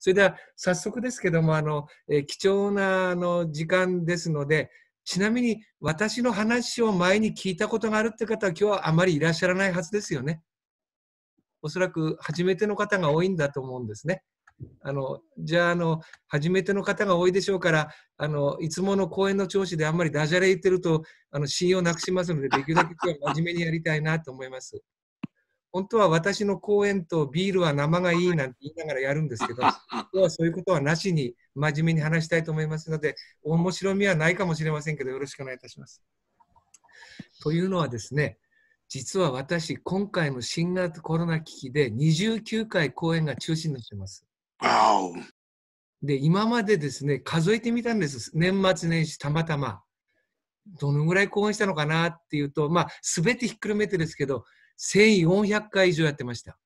それでは早速ですけどもあの、え貴重なあの時間ですのでちなみに私の話を前に聞いたことがあるって方は今日はあまりいらっしゃらないはずですよね。おそらく初めての方が多いんだと思うんですね。あのじゃああの初めての方が多いでしょうからあのいつもの講演の調子であんまりダジャレ言ってるとあの信用なくしますのでできるだけ今日は真面目にやりたいなと思います。本当は私の公演とビールは生がいいなんて言いながらやるんですけど、今日はそういうことはなしに真面目に話したいと思いますので、面白みはないかもしれませんけど、よろしくお願いいたします。というのはですね、実は私、今回の新型コロナ危機で29回公演が中心になっています。で、今までですね、数えてみたんです。年末年始、たまたま。どのぐらい公演したのかなっていうと、まあ、すべてひっくるめてですけど、1400回以上やってました。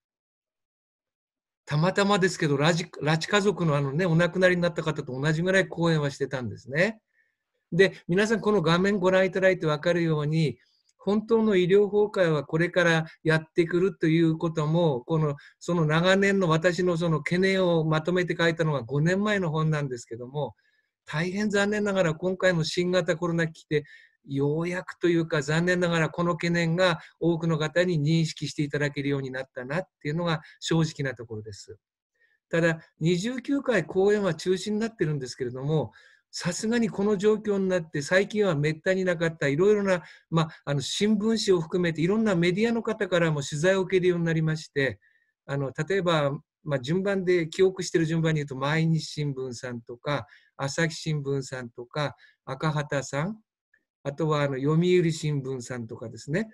たまたまですけど、拉致家族のあのね、お亡くなりになった方と同じぐらい講演はしてたんですね。で、皆さんこの画面ご覧いただいてわかるように、本当の医療崩壊はこれからやってくるということも、この、その長年の私のその懸念をまとめて書いたのが5年前の本なんですけども、大変残念ながら今回の新型コロナ危機でようやくというか残念ながらこの懸念が多くの方に認識していただけるようになったなっていうのが正直なところです。ただ29回公演は中止になってるんですけれどもさすがにこの状況になって最近はめったになかったいろいろな、まあ、の新聞紙を含めていろんなメディアの方からも取材を受けるようになりましてあの例えば、ま順番で記憶してる順番に言うと毎日新聞さんとか朝日新聞さんとか赤旗さんあとはあの読売新聞さんとかですね、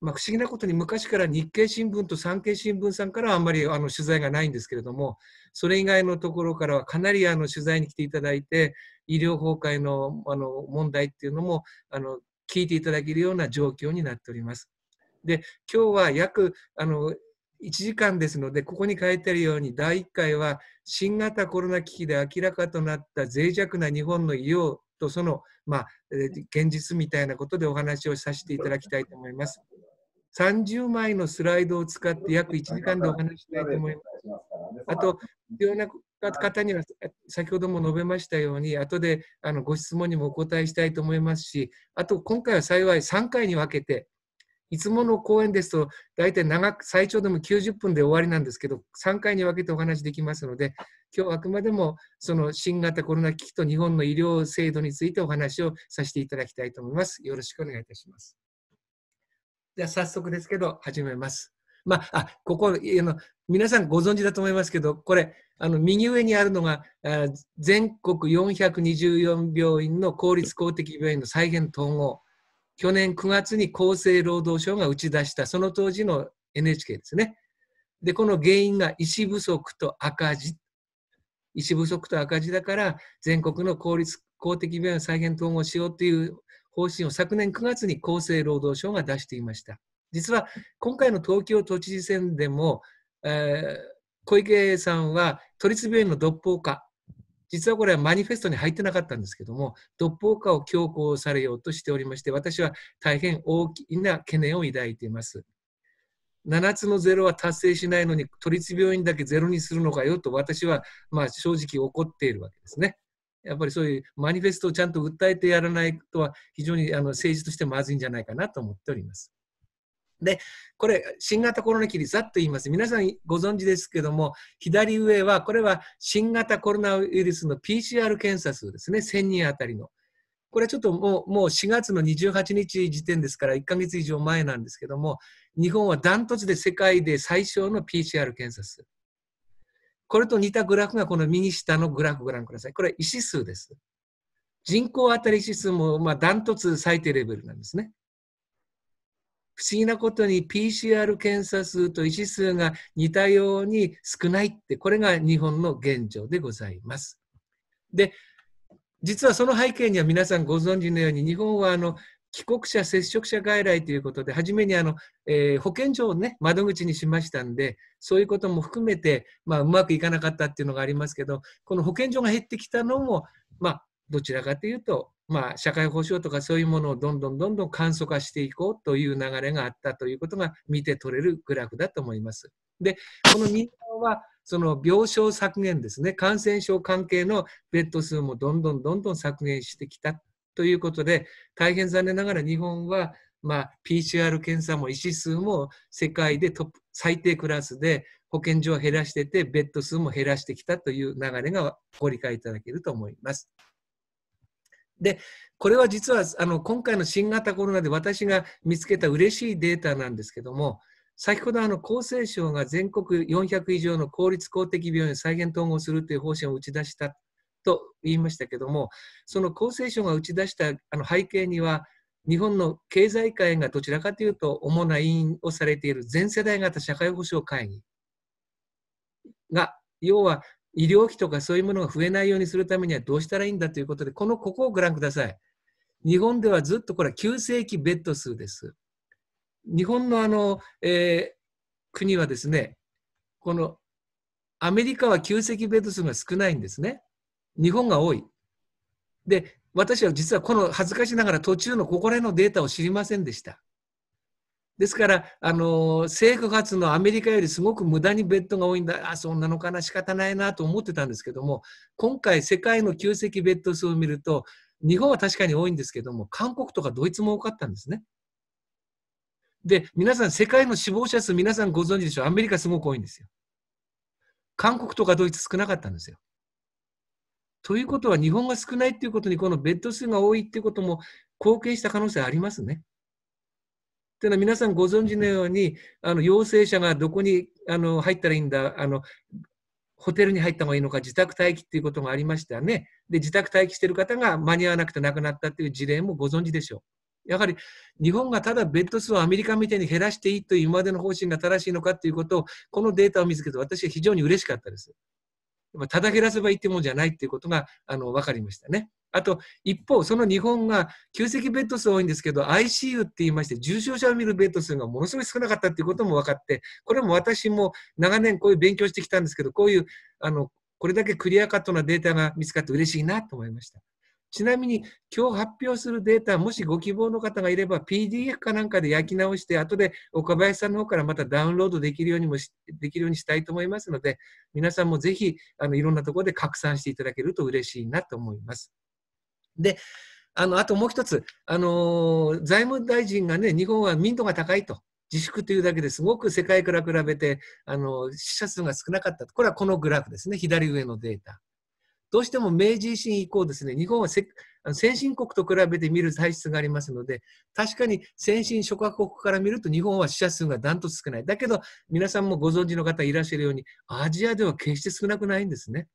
まあ、不思議なことに昔から日経新聞と産経新聞さんからはあんまりあの取材がないんですけれどもそれ以外のところからはかなりあの取材に来ていただいて医療崩壊のあの問題っていうのもあの聞いていただけるような状況になっております。で今日は約あの1時間ですのでここに書いてあるように第1回は新型コロナ危機で明らかとなった脆弱な日本の医療とその、まあ、現実みたいなことでお話をさせていただきたいと思います。30枚のスライドを使って約1時間でお話したいと思います。あと、必要な方には先ほども述べましたように、後であのご質問にもお答えしたいと思いますし、あと今回は幸い3回に分けていつもの講演ですと、大体長く、最長でも90分で終わりなんですけど、3回に分けてお話できますので、今日はあくまでも、その新型コロナ危機と日本の医療制度についてお話をさせていただきたいと思います。よろしくお願いいたします。では、早速ですけど、始めます。まあ、あここあの、皆さんご存知だと思いますけど、これ、あの右上にあるのが、全国424病院の公立公的病院の再現統合。去年9月に厚生労働省が打ち出したその当時の NHK ですね。でこの原因が医師不足と赤字医師不足と赤字だから全国の公立公的病院を再現統合しようという方針を昨年9月に厚生労働省が出していました。実は今回の東京都知事選でも、えー、小池さんは都立病院の独法化実はこれはマニフェストに入ってなかったんですけども、独法化を強行されようとしておりまして、私は大変大きな懸念を抱いています。7つのゼロは達成しないのに、都立病院だけゼロにするのかよと、私はまあ正直怒っているわけですね。やっぱりそういうマニフェストをちゃんと訴えてやらないことは、非常にあの政治としてまずいんじゃないかなと思っております。で、これ、新型コロナ比率、ざっと言います。皆さんご存知ですけども、左上は、これは新型コロナウイルスの PCR 検査数ですね、1000人あたりの。これはちょっともうもう4月の28日時点ですから、1ヶ月以上前なんですけども、日本はダントツで世界で最小の PCR 検査数。これと似たグラフがこの右下のグラフご覧ください。これは医師数です。人口当たり指数もまダントツ最低レベルなんですね。不思議なことに PCR 検査数と医師数が似たように少ないって、これが日本の現状でございます。で、実はその背景には皆さんご存知のように、日本はあの帰国者、接触者外来ということで、初めにあの、えー、保健所を、ね、窓口にしましたんで、そういうことも含めて、まあ、うまくいかなかったっていうのがありますけど、この保健所が減ってきたのも、まあ、どちらかというと、まあ、社会保障とかそういうものをどんどんどんどん簡素化していこうという流れがあったということが見て取れるグラフだと思います。で、この民間はその病床削減ですね、感染症関係のベッド数もどんどんどんどん削減してきたということで、大変残念ながら日本は、まあ、PCR 検査も医師数も世界でトップ最低クラスで保健所を減らしてて、ベッド数も減らしてきたという流れがご理解いただけると思います。で、これは実はあの今回の新型コロナで私が見つけた嬉しいデータなんですけども、先ほどあの厚生省が全国400以上の公立公的病院を再現統合するという方針を打ち出したと言いましたけども、その厚生省が打ち出したあの背景には、日本の経済界がどちらかというと主な委員をされている全世代型社会保障会議が要は医療費とかそういうものが増えないようにするためにはどうしたらいいんだということで、このここをご覧ください。日本ではずっとこれは急性期ベッド数です。日本のあの、えー、国はですね、このアメリカは急性期ベッド数が少ないんですね。日本が多い。で、私は実はこの恥ずかしながら途中のここら辺のデータを知りませんでした。ですから、あの、政府発のアメリカよりすごく無駄にベッドが多いんだ、あ、そんなのかな、仕方ないなと思ってたんですけども、今回世界の旧跡ベッド数を見ると、日本は確かに多いんですけども、韓国とかドイツも多かったんですね。で、皆さん、世界の死亡者数、皆さんご存知でしょう、アメリカすごく多いんですよ。韓国とかドイツ少なかったんですよ。ということは、日本が少ないっていうことに、このベッド数が多いっていうことも貢献した可能性ありますね。というのは皆さんご存知のようにあの陽性者がどこにあの入ったらいいんだあのホテルに入った方がいいのか自宅待機っていうことがありましたねで自宅待機してる方が間に合わなくて亡くなったという事例もご存知でしょうやはり日本がただベッド数をアメリカみたいに減らしていいという今までの方針が正しいのかということをこのデータを見つけて私は非常に嬉しかったですただ減らせばいいってもんじゃないっていうことがあの分かりましたね。あと、一方、その日本が急席ベッド数多いんですけど、ICU って言いまして、重症者を見るベッド数がものすごい少なかったっていうことも分かって、これも私も長年こういう勉強してきたんですけど、こういう、あの、これだけクリアカットなデータが見つかって嬉しいなと思いました。ちなみに、今日発表するデータ、もしご希望の方がいれば、PDF かなんかで焼き直して、後で岡林さんの方からまたダウンロードできるようにもできるようにしたいと思いますので、皆さんもぜひ、あのいろんなところで拡散していただけると嬉しいなと思います。であのあともう一つ、あのー、財務大臣がね、日本は民度が高いと、自粛というだけですごく世界から比べて、あのー、死者数が少なかった、これはこのグラフですね、左上のデータ。どうしても明治維新以降ですね、日本はせあの先進国と比べて見る体質がありますので、確かに先進諸国から見ると日本は死者数がダントツ少ない。だけど、皆さんもご存知の方いらっしゃるように、アジアでは決して少なくないんですね。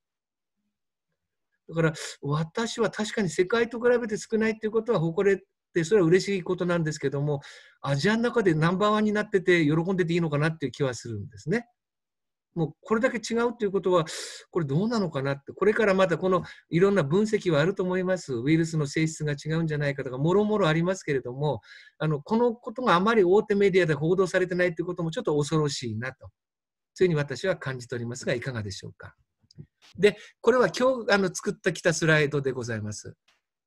だから私は確かに世界と比べて少ないっていうことは誇れてそれは嬉しいことなんですけどもアジアの中でナンバーワンになってて喜んでていいのかなっていう気はするんですね。もうこれだけ違うということはこれどうなのかなってこれからまたこのいろんな分析はあると思いますウイルスの性質が違うんじゃないかとかもろもろありますけれどもあのこのことがあまり大手メディアで報道されてないということもちょっと恐ろしいなとそういうふうに私は感じておりますがいかがでしょうか。で、これは今日あの作ってきたスライドでございます。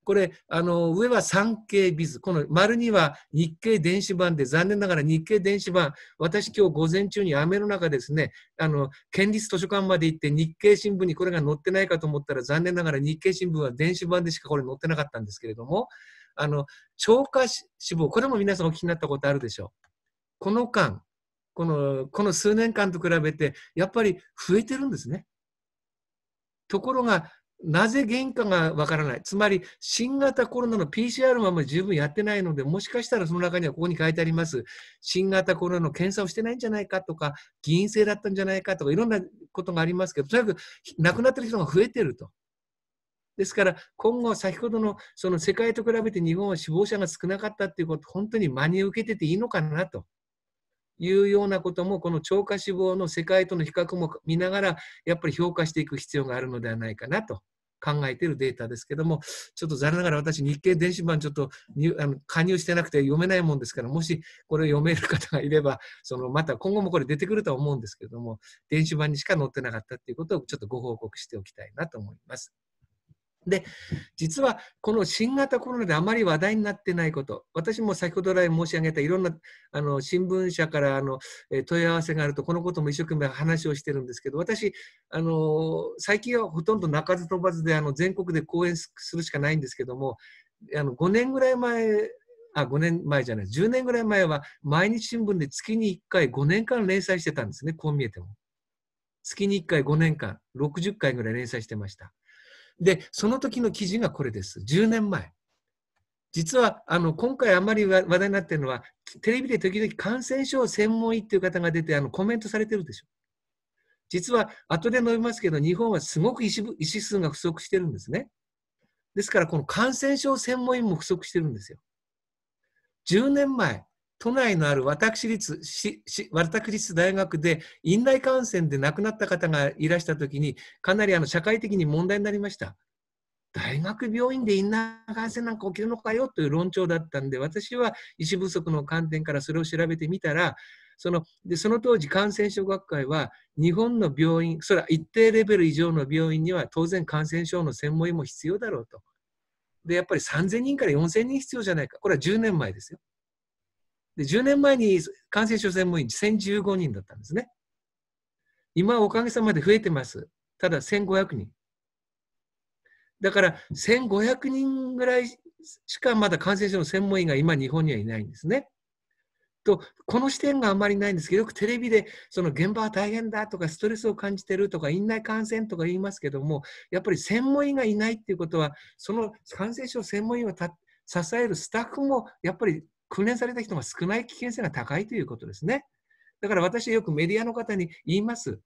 これ、あの上は産経ビズ、この丸には日経電子版で、残念ながら日経電子版、私、今日午前中に雨の中ですね、あの県立図書館まで行って日経新聞にこれが載ってないかと思ったら、残念ながら日経新聞は電子版でしかこれ載ってなかったんですけれども、あの超過死亡、これも皆さんお聞きになったことあるでしょう。この間、このこの数年間と比べて、やっぱり増えてるんですね。ところが、なぜ原価がわからない。つまり、新型コロナの PCR はもう十分やってないので、もしかしたらその中にはここに書いてあります、新型コロナの検査をしてないんじゃないかとか、議員制だったんじゃないかとか、いろんなことがありますけど、とにかく亡くなってる人が増えてると。ですから、今後、先ほどのその世界と比べて日本は死亡者が少なかったっていうこと、本当に真に受けてていいのかなと。いうようなこともこの超過死亡の世界との比較も見ながらやっぱり評価していく必要があるのではないかなと考えているデータですけどもちょっと残念ながら私日経電子版ちょっとあの加入してなくて読めないもんですからもしこれを読める方がいればそのまた今後もこれ出てくるとは思うんですけれども電子版にしか載ってなかったっていうことをちょっとご報告しておきたいなと思います。で実はこの新型コロナであまり話題になってないこと私も先ほど来申し上げたいろんなあの新聞社からあの問い合わせがあるとこのことも一生懸命話をしてるんですけど私あの最近はほとんど鳴かず飛ばずであの全国で講演するしかないんですけどもあの5年ぐらい前あ5年前じゃない10年ぐらい前は毎日新聞で月に1回5年間連載してたんですねこう見えても月に1回5年間60回ぐらい連載してました。で、その時の記事がこれです。10年前。実はあの今回あまり話題になっているのは、テレビで時々感染症専門医っていう方が出てあのコメントされてるでしょ。実は後で述べますけど、日本はすごく医師医師数が不足してるんですね。ですから、この感染症専門医も不足してるんですよ。10年前、都内のある私立しし私立大学で院内感染で亡くなった方がいらしたときに、かなりあの社会的に問題になりました。大学病院で院内感染なんか起きるのかよという論調だったんで、私は医師不足の観点からそれを調べてみたら、そのでその当時、感染症学会は日本の病院、それは一定レベル以上の病院には当然感染症の専門医も必要だろうと。で、やっぱり3000人から4000人必要じゃないか。これは10年前ですよ。で10年前に感染症専門医1015人だったんですね。今はおかげさまで増えてます。ただ1500人。だから1500人ぐらいしかまだ感染症の専門医が今日本にはいないんですね。とこの視点があまりないんですけどよくテレビでその現場は大変だとかストレスを感じてるとか院内感染とか言いますけどもやっぱり専門医がいないっていうことはその感染症専門医を支えるスタッフもやっぱり訓練された人が少ない危険性が高いということですね。だから私はよくメディアの方に言います。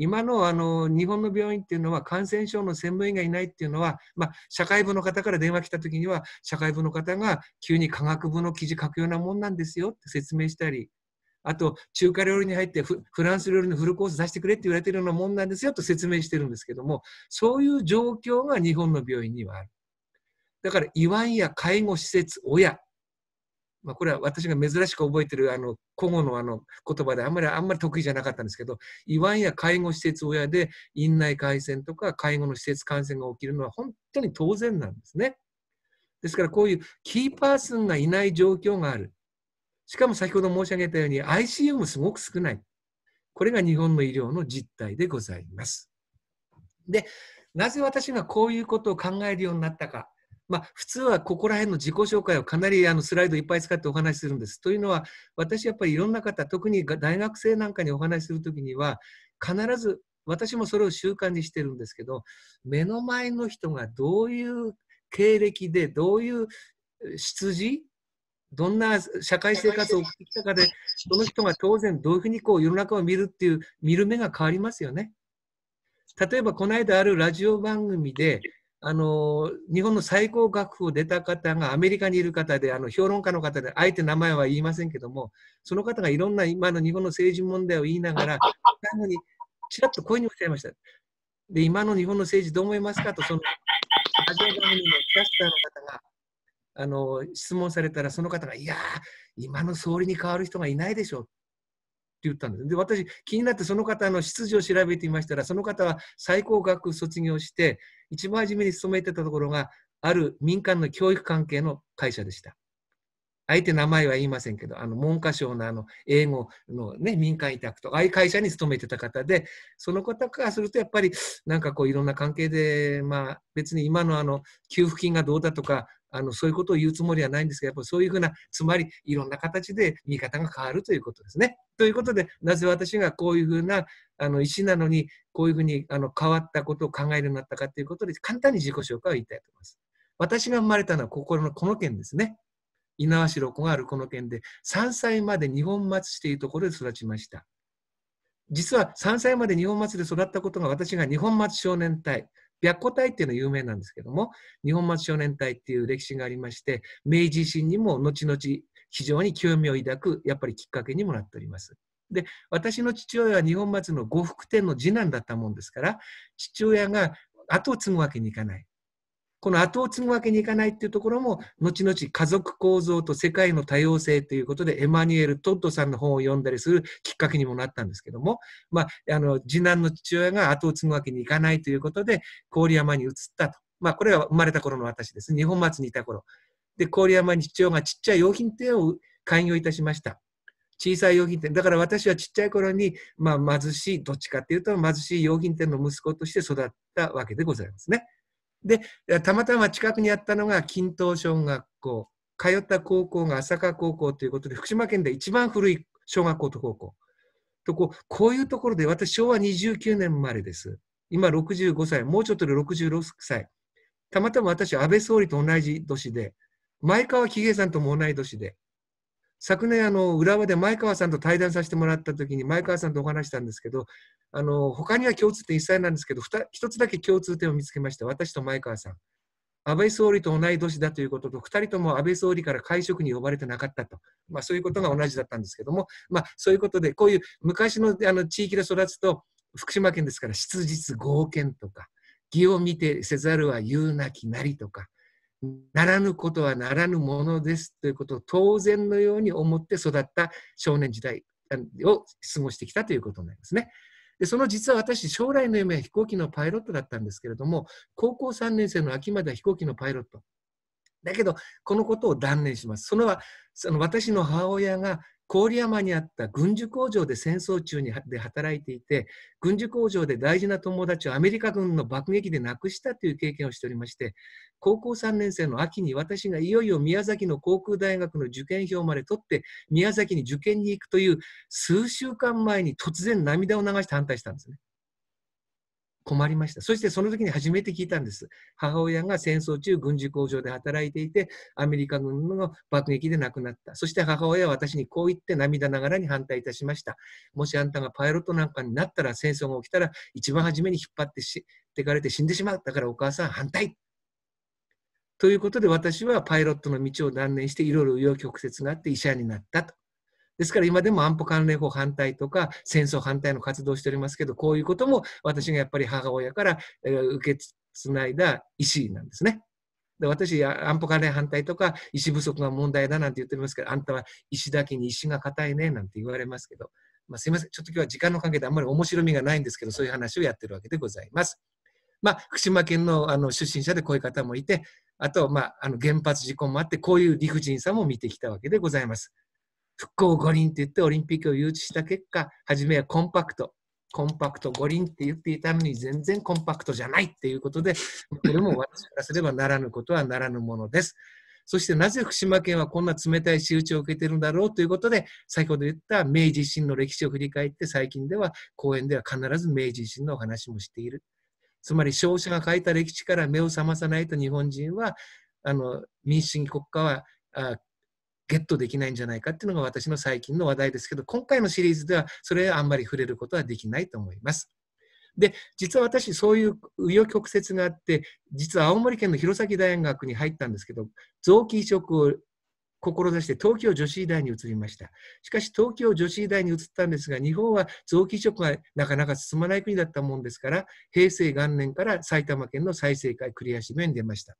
今のあの日本の病院っていうのは感染症の専門医がいないっていうのは、まあ、社会部の方から電話来た時には社会部の方が急に科学部の記事書くようなもんなんですよって説明したりあと中華料理に入ってフランス料理のフルコース出してくれって言われてるようなもんなんですよと説明してるんですけどもそういう状況が日本の病院にはあるだからいわんや介護施設親まあ、これは私が珍しく覚えてるあの古語のあの言葉であんまりあんまり得意じゃなかったんですけどいわんや介護施設親で院内感染とか介護の施設感染が起きるのは本当に当然なんですね。ですからこういうキーパーソンがいない状況がある。しかも先ほど申し上げたように ICU もすごく少ない。これが日本の医療の実態でございます。で、なぜ私がこういうことを考えるようになったか。まあ、普通はここら辺の自己紹介をかなりあのスライドいっぱい使ってお話しするんです。というのは、私やっぱりいろんな方、特に大学生なんかにお話しするときには、必ず私もそれを習慣にしてるんですけど、目の前の人がどういう経歴で、どういう出自、どんな社会生活を送ってきたかで、その人が当然どういうふうにこう世の中を見るっていう、見る目が変わりますよね。例えば、この間あるラジオ番組で、あの日本の最高学府を出た方がアメリカにいる方であの評論家の方であえて名前は言いませんけどもその方がいろんな今の日本の政治問題を言いながら最後 にちらっと声におっしゃいましたで今の日本の政治どう思いますかとそのアジア番組のキャスターの方があの質問されたらその方がいや今の総理に代わる人がいないでしょう言ったんです。で、私、気になってその方の出自を調べてみましたら、その方は最高学卒業して、一番初めに勤めてたところが、ある民間の教育関係の会社でした。あえて名前は言いませんけど、あの文科省のあの英語の、ね、民間委託と、ああいう会社に勤めてた方で、その方からすると、やっぱりなんかこういろんな関係で、まあ、別に今のあの給付金がどうだとか、あのそういうことを言うつもりはないんですが、やっぱそういうふうな、つまりいろんな形で見方が変わるということですね。ということで、なぜ私がこういうふうなあの石なのに、こういうふうにあの変わったことを考えるようになったかということで、簡単に自己紹介を言いたいと思います。私が生まれたのは心のこの県ですね。猪苗代湖があるこの県で、3歳まで二本松市というところで育ちました。実は3歳まで二本松で育ったことが私が二本松少年隊白虎隊っていうのは有名なんですけども、日本松少年隊っていう歴史がありまして、明治維新にも後々非常に興味を抱く、やっぱりきっかけにもなっております。で、私の父親は日本松の呉服店の次男だったもんですから、父親が後を継ぐわけにいかない。この後を継ぐわけにいかないっていうところも、後々家族構造と世界の多様性ということで、エマニュエル・トッドさんの本を読んだりするきっかけにもなったんですけども、まあ、あの、次男の父親が後を継ぐわけにいかないということで、郡山に移ったと。まあ、これは生まれた頃の私です。日本松にいた頃。で、郡山に父親がちっちゃい洋品店を開業いたしました。小さい洋品店。だから私はちっちゃい頃に、まあ、貧しい、どっちかっていうと貧しい洋品店の息子として育ったわけでございますね。で、たまたま近くにあったのが、均等小学校。通った高校が朝霞高校ということで、福島県で一番古い小学校と高校。とこうこういうところで、私、昭和29年生まれです。今65歳、もうちょっとで66歳。たまたま私、安倍総理と同じ年で、前川喜平さんとも同い年で、昨年、あの、浦和で前川さんと対談させてもらった時に、前川さんとお話したんですけど、あの他には共通点一切なんですけど一つだけ共通点を見つけました私と前川さん安倍総理と同い年だということと2人とも安倍総理から会食に呼ばれてなかったと、まあ、そういうことが同じだったんですけども、まあ、そういうことでこういう昔のあの地域で育つと福島県ですから質実合憲とか義を見てせざるは言うなきなりとかならぬことはならぬものですということを当然のように思って育った少年時代を過ごしてきたということになりますね。でその実は私、将来の夢は飛行機のパイロットだったんですけれども、高校3年生の秋までは飛行機のパイロット。だけど、このことを断念します。そのはその私の母親が郡山にあった軍需工場で戦争中にで働いていて、軍需工場で大事な友達をアメリカ軍の爆撃で亡くしたという経験をしておりまして、高校3年生の秋に私がいよいよ宮崎の航空大学の受験票まで取って、宮崎に受験に行くという数週間前に突然涙を流して反対したんですね。困りました。そしてその時に初めて聞いたんです。母親が戦争中軍事工場で働いていて、アメリカ軍の爆撃で亡くなった。そして母親は私にこう言って涙ながらに反対いたしました。もしあんたがパイロットなんかになったら戦争が起きたら一番初めに引っ張ってしてかれて死んでしまう。だからお母さん反対ということで私はパイロットの道を断念していろいろ紆余曲折があって医者になったとですから今でも安保関連法反対とか戦争反対の活動をしておりますけど、こういうことも私がやっぱり母親から受けつないだ意思なんですね。で私、安保関連反対とか、意思不足が問題だなんて言っておりますけど、あんたは石師だけに石が硬いねなんて言われますけど、まあ、すみません、ちょっと今日は時間の関係であんまり面白みがないんですけど、そういう話をやってるわけでございます。まあ、福島県のあの出身者でこういう方もいて、あと、まあ、あの原発事故もあって、こういう理不尽さも見てきたわけでございます。復興五輪って言ってオリンピックを誘致した結果、初めはコンパクト、コンパクト五輪って言っていたのに全然コンパクトじゃないっていうことで、これも私からすればならぬことはならぬものです。そしてなぜ福島県はこんな冷たい仕打ちを受けてるんだろうということで、先ほど言った明治維新の歴史を振り返って、最近では講演では必ず明治維新のお話もしている。つまり、勝者が書いた歴史から目を覚まさないと日本人は、あの民主主義国家はゲットできないんじゃないかっていうのが私の最近の話題ですけど、今回のシリーズではそれはあんまり触れることはできないと思います。で、実は私、そういう紆余曲折があって、実は青森県の弘前大学に入ったんですけど、臓器移植を志して東京女子医大に移りました。しかし東京女子医大に移ったんですが、日本は臓器移植がなかなか進まない国だったもんですから、平成元年から埼玉県の再生会繰り始めに出ました。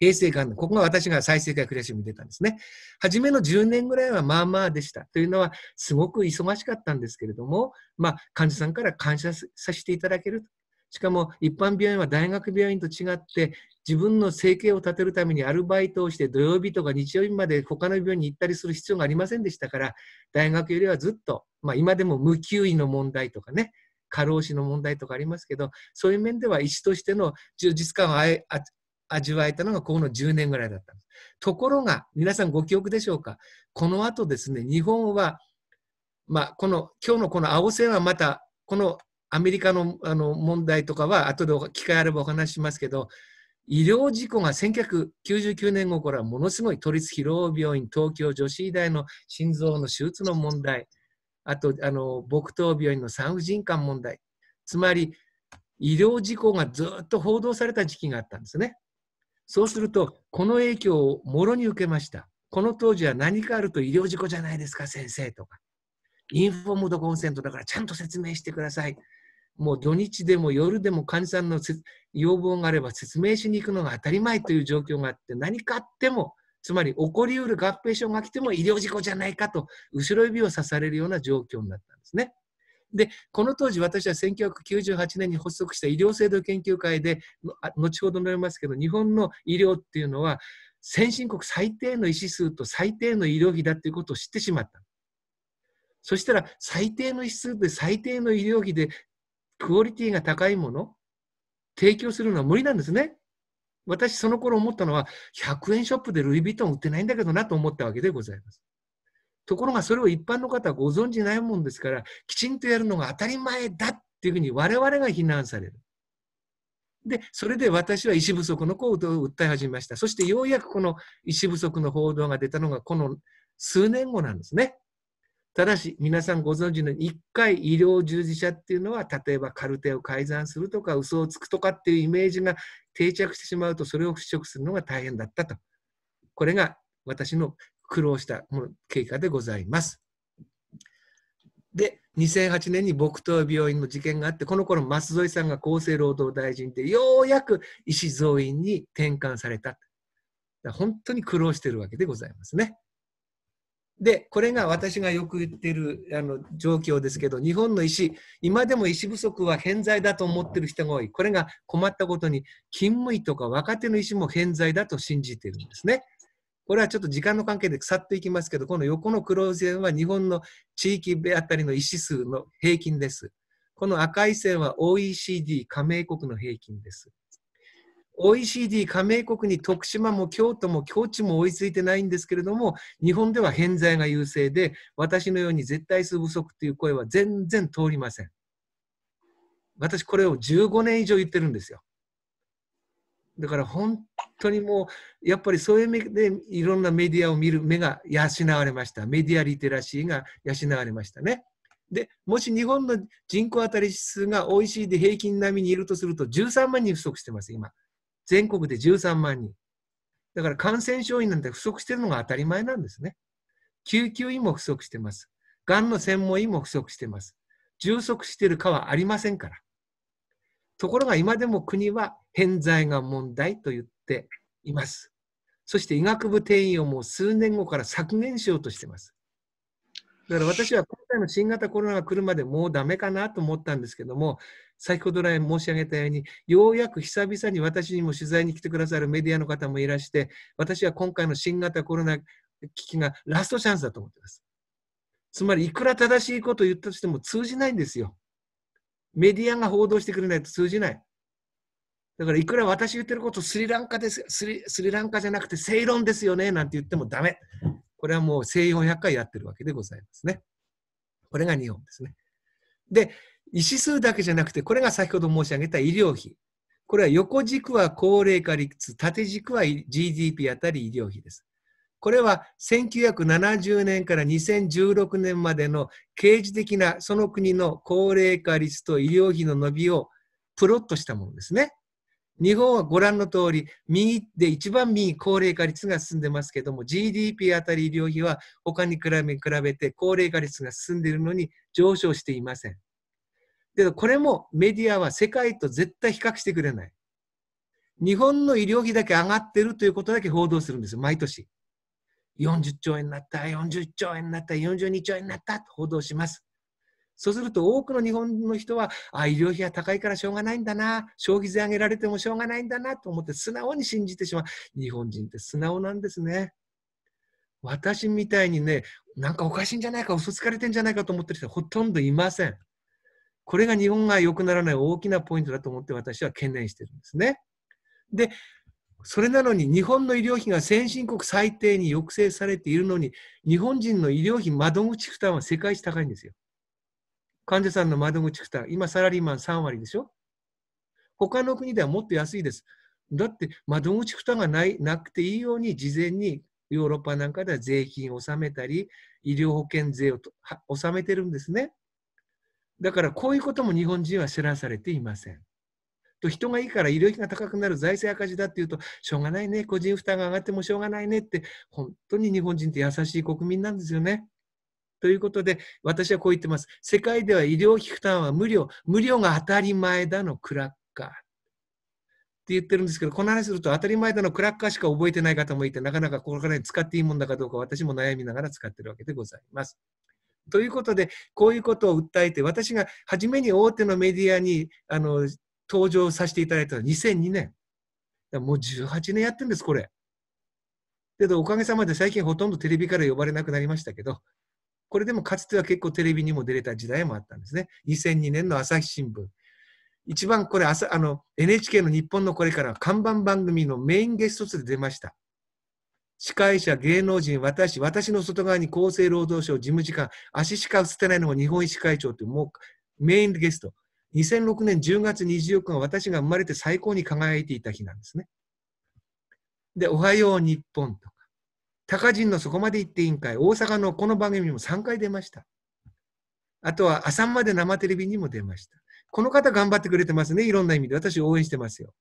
平成元年、ここが私が再生回暮らしを見てたんですね。初めの10年ぐらいはまあまあでした。というのは、すごく忙しかったんですけれども、まあ、患者さんから感謝させていただける。しかも、一般病院は大学病院と違って、自分の生計を立てるためにアルバイトをして土曜日とか日曜日まで他の病院に行ったりする必要がありませんでしたから大学よりはずっと、まあ、今でも無給医の問題とかね過労死の問題とかありますけどそういう面では医師としての充実感を味わえたのがこの10年ぐらいだったんです。ところが、皆さんご記憶でしょうか、この後ですね、日本は、まあ、この今日のこの青線はまた、このアメリカのあの問題とかは、後で機会あればお話しますけど、医療事故が1999年後からものすごい都立広尾病院、東京女子医大の心臓の手術の問題、あとあの木刀病院の産婦人科問題、つまり医療事故がずっと報道された時期があったんですね。そうすると、この影響をもろに受けました。この当時は何かあると医療事故じゃないですか、先生とか。インフォームドコンセントだからちゃんと説明してください。もう土日でも夜でも患者さんの要望があれば説明しに行くのが当たり前という状況があって何かあってもつまり起こりうる合併症が来ても医療事故じゃないかと後ろ指を刺されるような状況になったんですね。で、この当時私は1998年に発足した医療制度研究会で、後ほど述べますけど、日本の医療っていうのは、先進国最低の医師数と最低の医療費だということを知ってしまった。そしたら、最低の医師数で最低の医療費でクオリティが高いもの、提供するのは無理なんですね。私、その頃思ったのは、100円ショップでルイ・ヴィトン売ってないんだけどなと思ったわけでございます。ところがそれを一般の方はご存じないもんですから、きちんとやるのが当たり前だっていうふうに我々が非難される。で、それで私は医師不足の行動を訴え始めました。そしてようやくこの医師不足の報道が出たのがこの数年後なんですね。ただし、皆さんご存知のように、1回医療従事者っていうのは、例えばカルテを改ざんするとか、嘘をつくとかっていうイメージが定着してしまうと、それを払拭するのが大変だったと。これが私の苦労した経過でございます。で、2008年に木頭病院の事件があって、この頃舛添さんが厚生労働大臣で、ようやく医師増員に転換された。本当に苦労してるわけでございますね。で、これが私がよく言ってるあの状況ですけど、日本の医師、今でも医師不足は偏在だと思ってる人が多い。これが困ったことに、勤務医とか若手の師も偏在だと信じてるんですね。これはちょっと時間の関係で腐っていきますけど、この横の黒線は日本の地域辺あたりの医師数の平均です。この赤い線は OECD 加盟国の平均です。OECD 加盟国に徳島も京都も境地も追いついてないんですけれども、日本では偏在が優勢で、私のように絶対数不足という声は全然通りません。私、これを15年以上言ってるんですよ。だから本当にもう、やっぱりそういう目でいろんなメディアを見る目が養われました。メディアリテラシーが養われましたね。で、もし日本の人口当たり指数が OECD で平均並みにいるとすると13万人不足してます、今。全国で13万人。だから感染症院なんて不足してるのが当たり前なんですね。救急医も不足してます。がんの専門医も不足してます。充足してる科はありませんから。ところが今でも国は偏在が問題と言っています。そして医学部定員をもう数年後から削減しようとしています。だから私は今回の新型コロナが来るまでもうダメかなと思ったんですけども、先ほど来申し上げたように、ようやく久々に私にも取材に来てくださるメディアの方もいらして、私は今回の新型コロナ危機がラストチャンスだと思っています。つまり、いくら正しいことを言ったとしても通じないんですよ。メディアが報道してくれないと通じない。だからいくら私言ってることスリランカですスリ、スリランカじゃなくて正論ですよねなんて言ってもダメ。これはもう1400回やってるわけでございますね。これが日本ですね。で、医師数だけじゃなくて、これが先ほど申し上げた医療費。これは横軸は高齢化率、縦軸は GDP あたり医療費です。これは1970年から2016年までの刑事的なその国の高齢化率と医療費の伸びをプロットしたものですね。日本はご覧の通り、右で一番右、高齢化率が進んでますけども、GDP あたり医療費は他に比べて高齢化率が進んでいるのに上昇していません。けど、これもメディアは世界と絶対比較してくれない。日本の医療費だけ上がってるということだけ報道するんですよ、毎年。40兆円になった、40兆円になった、42兆円になったと報道します。そうすると多くの日本の人は、あ医療費が高いからしょうがないんだな、消費税上げられてもしょうがないんだなと思って素直に信じてしまう。日本人って素直なんですね。私みたいにね、なんかおかしいんじゃないか、嘘つかれてんじゃないかと思ってる人はほとんどいません。これが日本が良くならない大きなポイントだと思って私は懸念してるんですね。で、それなのに日本の医療費が先進国最低に抑制されているのに、日本人の医療費窓口負担は世界一高いんですよ。患者さんの窓口負担、今サラリーマン3割でしょ他の国ではもっと安いです。だって窓口負担がないなくていいように事前にヨーロッパなんかでは税金を納めたり、医療保険税を納めてるんですね。だからこういうことも日本人は知らされていません。と人がいいから医療費が高くなる財政赤字だっていうとしょうがないね個人負担が上がってもしょうがないねって本当に日本人って優しい国民なんですよね。ということで私はこう言ってます世界では医療費負担は無料無料が当たり前だのクラッカー。って言ってるんですけど、この話すると当たり前だのクラッカーしか覚えてない方もいて、なかなかこれから使っていいもんだかどうか私も悩みながら使ってるわけでございます。ということで、こういうことを訴えて、私が初めに大手のメディアにあの登場させていただいたのは2002年。もう18年やってるんです、これ。けど、おかげさまで最近ほとんどテレビから呼ばれなくなりましたけど、これでもかつては結構テレビにも出れた時代もあったんですね。2002年の朝日新聞。一番これ朝あの NHK の日本のこれから看板番組のメインゲストとで出ました。司会者、芸能人、私、私の外側に厚生労働省事務次官、足しか映ってないのも日本医師会長というもうメインゲスト。2006年10月24日が私が生まれて最高に輝いていた日なんですね。で、おはよう日本とか、高人のそこまで行って委員会、大阪のこの番組も3回出ました。あとは、朝まで生テレビにも出ました。この方頑張ってくれてますね、いろんな意味で。私応援してますよ。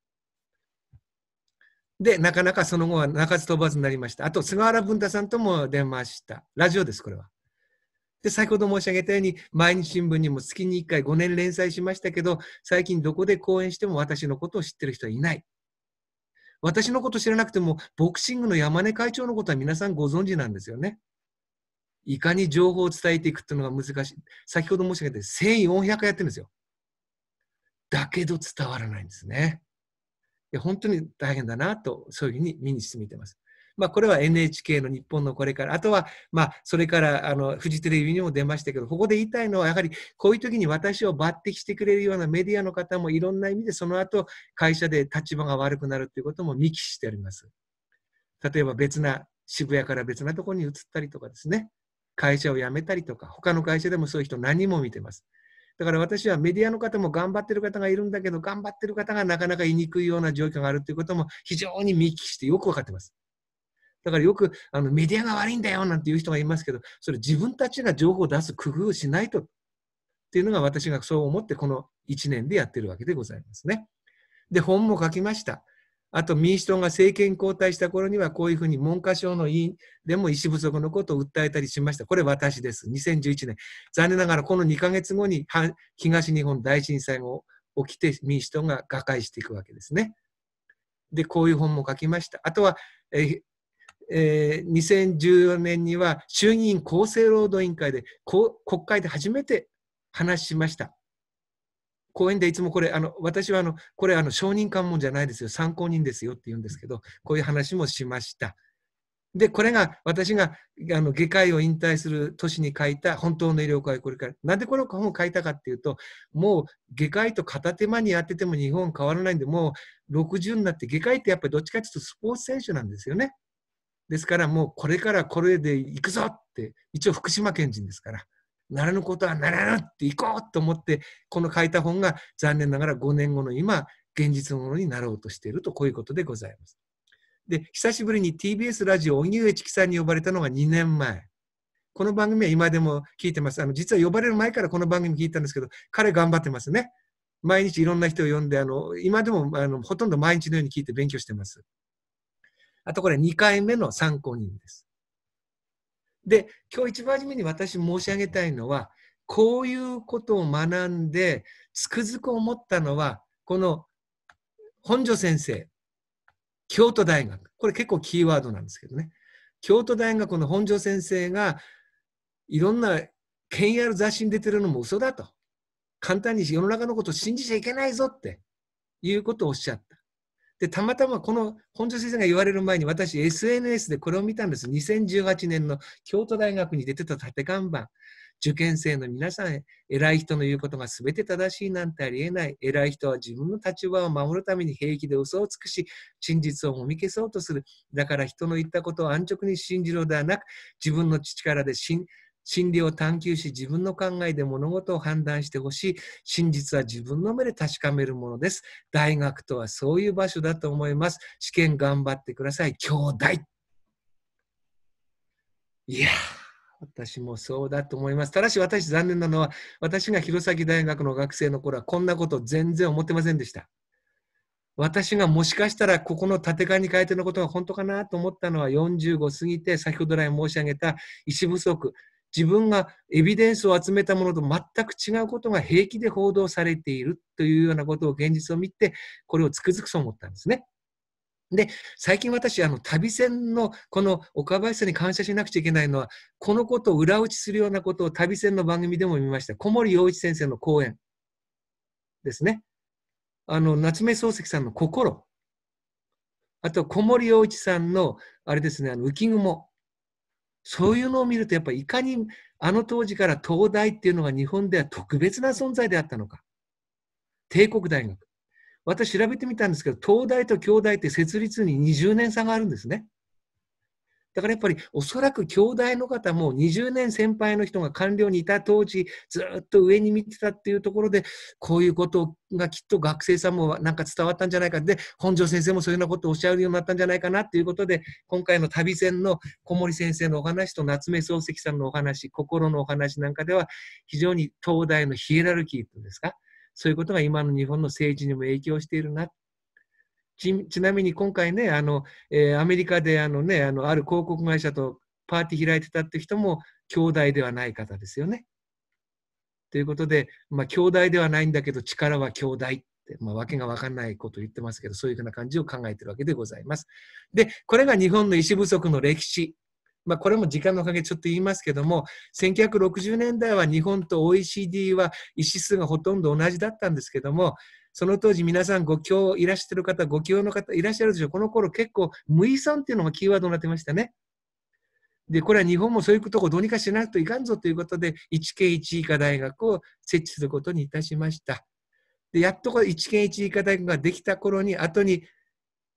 で、なかなかその後は泣かず飛ばずになりました。あと、菅原文太さんとも出ました。ラジオです、これは。で、先ほど申し上げたように、毎日新聞にも月に1回5年連載しましたけど、最近どこで講演しても私のことを知ってる人はいない。私のこと知らなくても、ボクシングの山根会長のことは皆さんご存知なんですよね。いかに情報を伝えていくっていうのが難しい。先ほど申し上げた1400回やってるんですよ。だけど伝わらないんですね。いや、本当に大変だなと、そういうふうに身に染みてます。まあ、これは NHK の日本のこれから、あとは、まあ、それからあのフジテレビにも出ましたけど、ここで言いたいのは、やはりこういう時に私を抜擢してくれるようなメディアの方もいろんな意味で、その後会社で立場が悪くなるということも見聞きしております。例えば別な、渋谷から別なところに移ったりとかですね、会社を辞めたりとか、他の会社でもそういう人何人も見てます。だから私はメディアの方も頑張ってる方がいるんだけど、頑張ってる方がなかなか言いにくいような状況があるということも非常に見聞きしてよく分かってます。だからよくあのメディアが悪いんだよなんていう人がいますけど、それ自分たちが情報を出す工夫をしないとっていうのが私がそう思ってこの1年でやってるわけでございますね。で、本も書きました。あと民主党が政権交代した頃にはこういうふうに文科省の委員でも医師不足のことを訴えたりしました。これ私です。2011年。残念ながらこの2ヶ月後に東日本大震災が起きて民主党が瓦解していくわけですね。で、こういう本も書きました。あとは、ええー、2014年には衆議院厚生労働委員会で国会で初めて話しました。講演でいつもこれあの私はあのこれあの証人喚問じゃないですよ参考人ですよって言うんですけどこういう話もしました。でこれが私があの外科医を引退する年に書いた「本当の医療界これから」なんでこの本を書いたかっていうともう外科医と片手間にやってても日本変わらないんでもう60になって外科医ってやっぱりどっちかっていうとスポーツ選手なんですよね。ですからもうこれからこれで行くぞって一応福島県人ですからならぬことはならぬって行こうと思ってこの書いた本が残念ながら5年後の今現実のものになろうとしているとこういうことでございます。で久しぶりに TBS ラジオ荻上チキさんに呼ばれたのが2年前。この番組は今でも聞いてます。あの実は呼ばれる前からこの番組聞いたんですけど彼頑張ってますね。毎日いろんな人を呼んであの今でもあのほとんど毎日のように聞いて勉強してます。あとこれ2回目の参考人です。で、今日一番初めに私申し上げたいのは、こういうことを学んで、つくづく思ったのは、この本庄先生、京都大学、これ結構キーワードなんですけどね、京都大学の本庄先生が、いろんな権威ある雑誌に出てるのも嘘だと。簡単に世の中のことを信じちゃいけないぞっていうことをおっしゃった。で、たまたまこの本庄先生が言われる前に私 SNS でこれを見たんです。2018年の京都大学に出てた縦看板。受験生の皆さん、偉い人の言うことが全て正しいなんてありえない。偉い人は自分の立場を守るために平気で嘘をつくし、真実をもみ消そうとする。だから人の言ったことを安直に信じろではなく、自分の力で信真理を探求し、自分の考えで物事を判断してほしい。真実は自分の目で確かめるものです。大学とはそういう場所だと思います。試験頑張ってください。兄弟。いや私もそうだと思います。ただし私、残念なのは、私が弘前大学の学生の頃は、こんなこと全然思ってませんでした。私がもしかしたらここの替えに変えてのことが本当かなと思ったのは45過ぎて先ほど来申し上げた医師不足自分がエビデンスを集めたものと全く違うことが平気で報道されているというようなことを現実を見て、これをつくづくそう思ったんですね。で、最近私、あの、旅船のこの岡林さんに感謝しなくちゃいけないのは、このことを裏打ちするようなことを旅船の番組でも見ました。小森洋一先生の講演ですね。あの、夏目漱石さんの心。あと、小森洋一さんの、あれですね、あの浮雲。そういうのを見ると、やっぱりいかにあの当時から東大っていうのが日本では特別な存在であったのか。帝国大学。私調べてみたんですけど、東大と京大って設立に20年差があるんですね。だからやっぱりおそらく兄弟の方も20年先輩の人が官僚にいた当時ずっと上に見てたっていうところでこういうことがきっと学生さんもなんか伝わったんじゃないかで本庄先生もそういうようなことをおっしゃるようになったんじゃないかなっていうことで今回の旅線の小森先生のお話と夏目漱石さんのお話心のお話なんかでは非常に東大のヒエラルキーというんですかそういうことが今の日本の政治にも影響しているなちちなみに今回ね、あのえー、アメリカであの、ね、あのある広告会社とパーティー開いてたって人も、兄弟ではない方ですよね。ということで、まあ、兄弟ではないんだけど、力は兄弟って、まあ、わけが分かんないことを言ってますけど、そういうふうな感じを考えてるわけでございます。で、これが日本の医師不足の歴史まあ、これも時間のおかげちょっと言いますけども、1960年代は日本と OECD は医師数がほとんど同じだったんですけども、その当時皆さんご教いらっしゃる方、ご教の方いらっしゃるでしょう。この頃結構、無遺産っていうのがキーワードになってましたね。で、これは日本もそういうとこどうにかしないといかんぞということで、一県一医科大学を設置することにいたしました。で、やっとこれ一医科大学ができた頃に、後に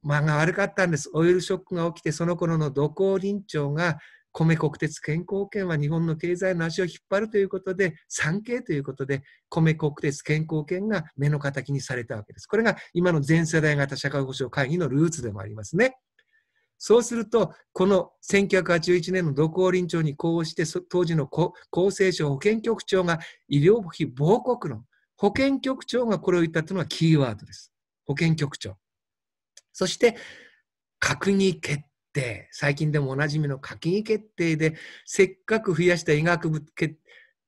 間が悪かったんです。オイルショックが起きて、その頃の土光林長が米国鉄健康保険は日本の経済の足を引っ張るということで、産経ということで、米国鉄健康保険が目の敵にされたわけです。これが今の全世代型社会保障会議のルーツでもありますね。そうすると、この1981年の独法臨調にこうして、当時の厚生省保健局長が医療費防国論、保健局長がこれを言ったというのがキーワードです。保健局長。そして、閣議決定最近でもおなじみの閣議決定でせっかく増やした医学部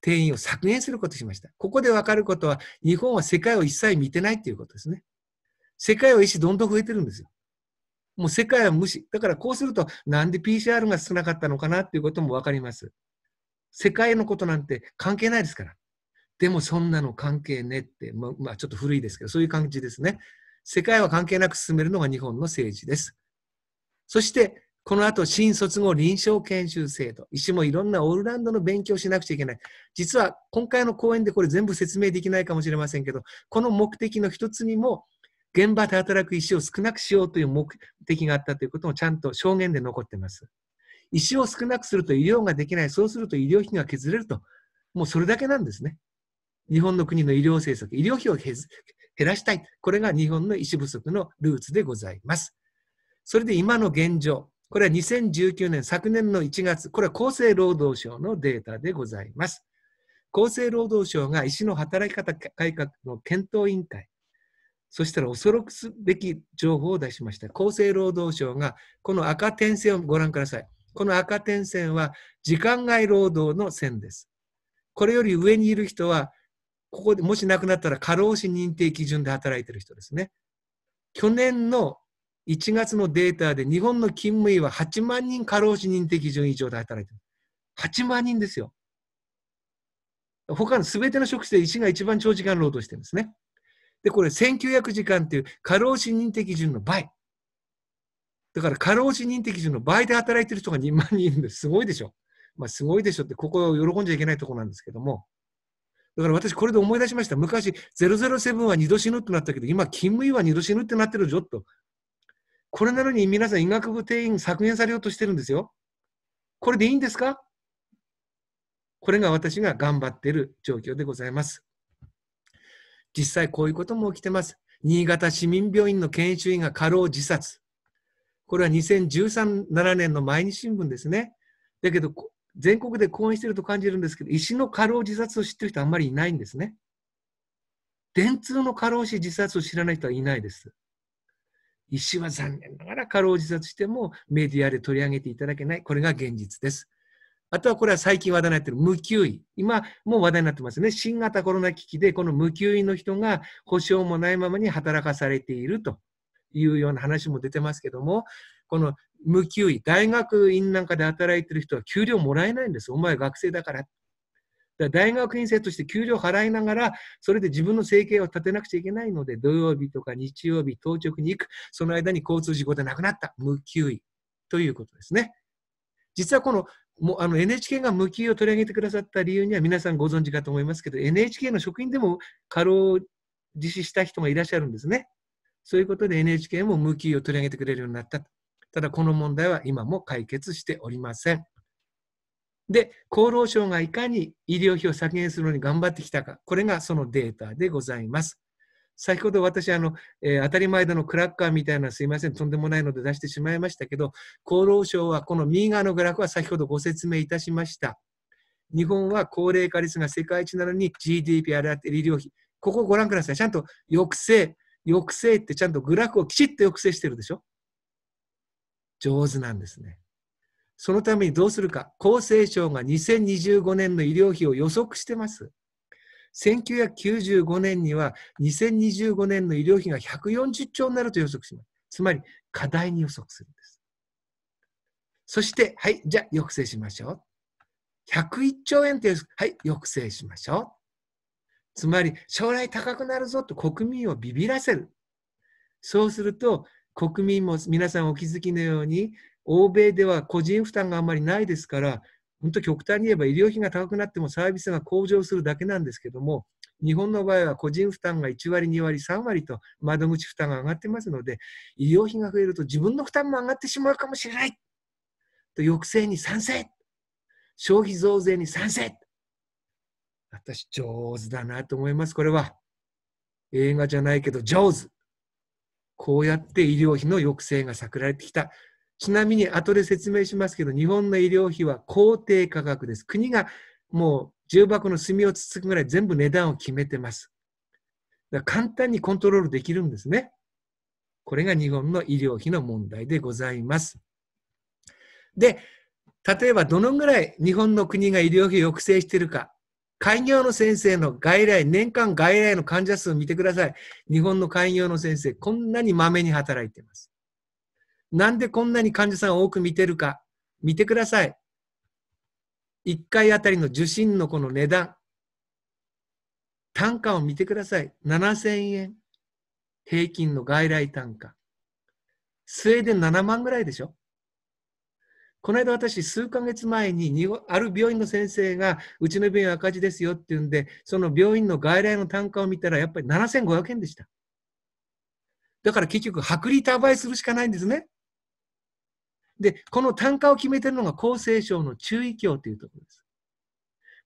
定員を削減することしましたここで分かることは日本は世界を一切見てないということですね世界は医師どんどん増えてるんですよもう世界は無視だからこうするとなんで PCR が少なかったのかなっていうことも分かります世界のことなんて関係ないですからでもそんなの関係ねって、ままあ、ちょっと古いですけどそういう感じですね世界は関係なく進めるのが日本の政治です。そして、この後、新卒後臨床研修制度。医師もいろんなオールランドの勉強しなくちゃいけない。実は、今回の講演でこれ全部説明できないかもしれませんけど、この目的の一つにも、現場で働く医師を少なくしようという目的があったということもちゃんと証言で残っています。医師を少なくすると医療ができない、そうすると医療費が削れると、もうそれだけなんですね。日本の国の医療政策、医療費を減らしたい。これが日本の医師不足のルーツでございます。それで今の現状、これは2019年、昨年の1月、これは厚生労働省のデータでございます。厚生労働省が医師の働き方改革の検討委員会、そしたら恐くすべき情報を出しました。厚生労働省がこの赤点線をご覧ください。この赤点線は時間外労働の線です。これより上にいる人は、ここでもし亡くなったら過労死認定基準で働いている人ですね。去年の1月のデータで日本の勤務医は8万人過労死認定基準以上で働いてる。8万人ですよ。他の全ての職種で医師が一番長時間労働してるんですね。で、これ1900時間という過労死認定基準の倍。だから過労死認定基準の倍で働いてる人が2万人いるんです。すごいでしょ。まあ、すごいでしょって、ここを喜んじゃいけないとこなんですけども。だから私、これで思い出しました。昔、007は2度死ぬってなったけど、今、勤務医は2度死ぬってなってるぞと。これなのに皆さん医学部定員削減されようとしてるんですよ。これでいいんですかこれが私が頑張っている状況でございます。実際こういうことも起きてます。新潟市民病院の研修医が過労自殺。これは2013年の毎日新聞ですね。だけど、全国で講演してると感じるんですけど、医師の過労自殺を知ってる人あんまりいないんですね。電通の過労死自殺を知らない人はいないです。医師は残念ながら過労自殺してもメディアで取り上げていただけない。これが現実です。あとはこれは最近話題になっている無給医。今もう話題になってますね。新型コロナ危機でこの無給医の人が保証もないままに働かされているというような話も出てますけども、この無給医、大学院なんかで働いてる人は給料もらえないんです。お前学生だからだ大学院生として給料払いながら、それで自分の生計を立てなくちゃいけないので、土曜日とか日曜日、当直に行く、その間に交通事故で亡くなった、無給医ということですね。実はこのもうあの NHK が無給を取り上げてくださった理由には皆さんご存知かと思いますけど、NHK の職員でも過労実施した人がいらっしゃるんですね。そういうことで NHK も無給を取り上げてくれるようになった。ただこの問題は今も解決しておりません。で、厚労省がいかに医療費を削減するのに頑張ってきたか、これがそのデータでございます。先ほど私、あの、えー、当たり前だのクラッカーみたいなすいません、とんでもないので出してしまいましたけど、厚労省はこの右側のグラフは先ほどご説明いたしました。日本は高齢化率が世界一なのに GDP あれあって医療費。ここをご覧ください。ちゃんと抑制、抑制ってちゃんとグラフをきちっと抑制してるでしょ上手なんですね。そのためにどうするか。厚生省が2025年の医療費を予測してます。1995年には2025年の医療費が140兆になると予測します。つまり課題に予測するんです。そして、はい、じゃあ抑制しましょう。101兆円という、はい、抑制しましょう。つまり将来高くなるぞと国民をビビらせる。そうすると国民も皆さんお気づきのように欧米では個人負担があんまりないですから、本当極端に言えば医療費が高くなってもサービスが向上するだけなんですけども、日本の場合は個人負担が1割、2割、3割と窓口負担が上がってますので、医療費が増えると自分の負担も上がってしまうかもしれないと抑制に賛成消費増税に賛成私、上手だなと思います、これは。映画じゃないけど、上手。こうやって医療費の抑制が避けられてきた。ちなみに後で説明しますけど、日本の医療費は公定価格です。国がもう重箱の隅をつつくぐらい全部値段を決めてます。だから簡単にコントロールできるんですね。これが日本の医療費の問題でございます。で、例えばどのぐらい日本の国が医療費を抑制しているか、開業の先生の外来、年間外来の患者数を見てください。日本の開業の先生、こんなにまめに働いています。なんでこんなに患者さんを多く見てるか、見てください。1回あたりの受診のこの値段、単価を見てください。7000円。平均の外来単価。スウェーデン7万ぐらいでしょこの間私、数ヶ月前にある病院の先生が、うちの病院赤字ですよって言うんで、その病院の外来の単価を見たら、やっぱり7500円でした。だから結局、薄利多売するしかないんですね。で、この単価を決めてるのが厚生省の注意教というところです。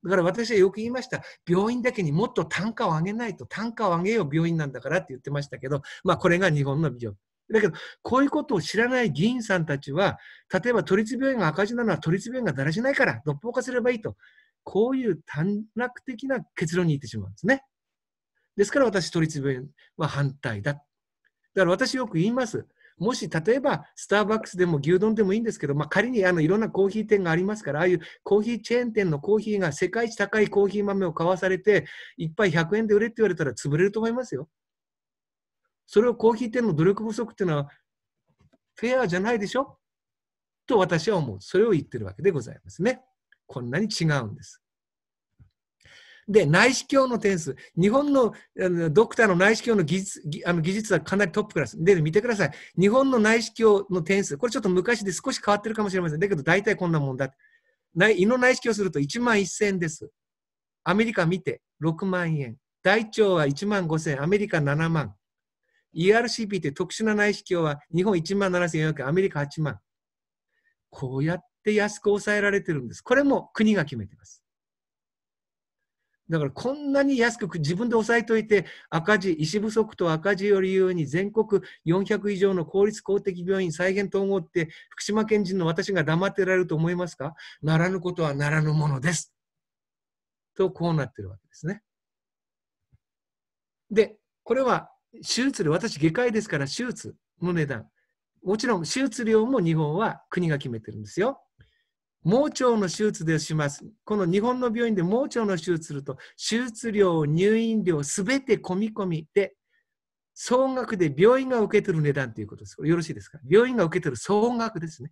だから私はよく言いました。病院だけにもっと単価を上げないと、単価を上げよう病院なんだからって言ってましたけど、まあこれが日本のンだけど、こういうことを知らない議員さんたちは、例えば都立病院が赤字なのは都立病院がだらしないから、独法化すればいいと。こういう短絡的な結論に行ってしまうんですね。ですから私、都立病院は反対だ。だから私よく言います。もし例えばスターバックスでも牛丼でもいいんですけど、まあ、仮にあのいろんなコーヒー店がありますから、ああいうコーヒーチェーン店のコーヒーが世界一高いコーヒー豆を買わされて、1杯100円で売れって言われたら潰れると思いますよ。それをコーヒー店の努力不足っていうのはフェアじゃないでしょと私は思う。それを言ってるわけでございますね。こんなに違うんです。で、内視鏡の点数。日本のドクターの内視鏡の技術あの技術はかなりトップクラス。で、見てください。日本の内視鏡の点数。これちょっと昔で少し変わってるかもしれません。だけど、大体こんなもんだ。胃の内視鏡すると1万1000円です。アメリカ見て6万円。大腸は1万5000円。アメリカ7万。ERCP って特殊な内視鏡は日本1万7400円、アメリカ8万。こうやって安く抑えられてるんです。これも国が決めてます。だからこんなに安く自分で抑えといて赤字、医師不足と赤字を理由に全国400以上の公立公的病院再編統合って福島県人の私が黙ってられると思いますかならぬことはならぬものです。とこうなってるわけですね。で、これは手術料、私外科医ですから手術の値段。もちろん手術料も日本は国が決めてるんですよ。盲腸の手術でします。この日本の病院で盲腸の手術すると、手術料、入院料、すべて込み込みで、総額で病院が受けてる値段ということです。よろしいですか病院が受けてる総額ですね。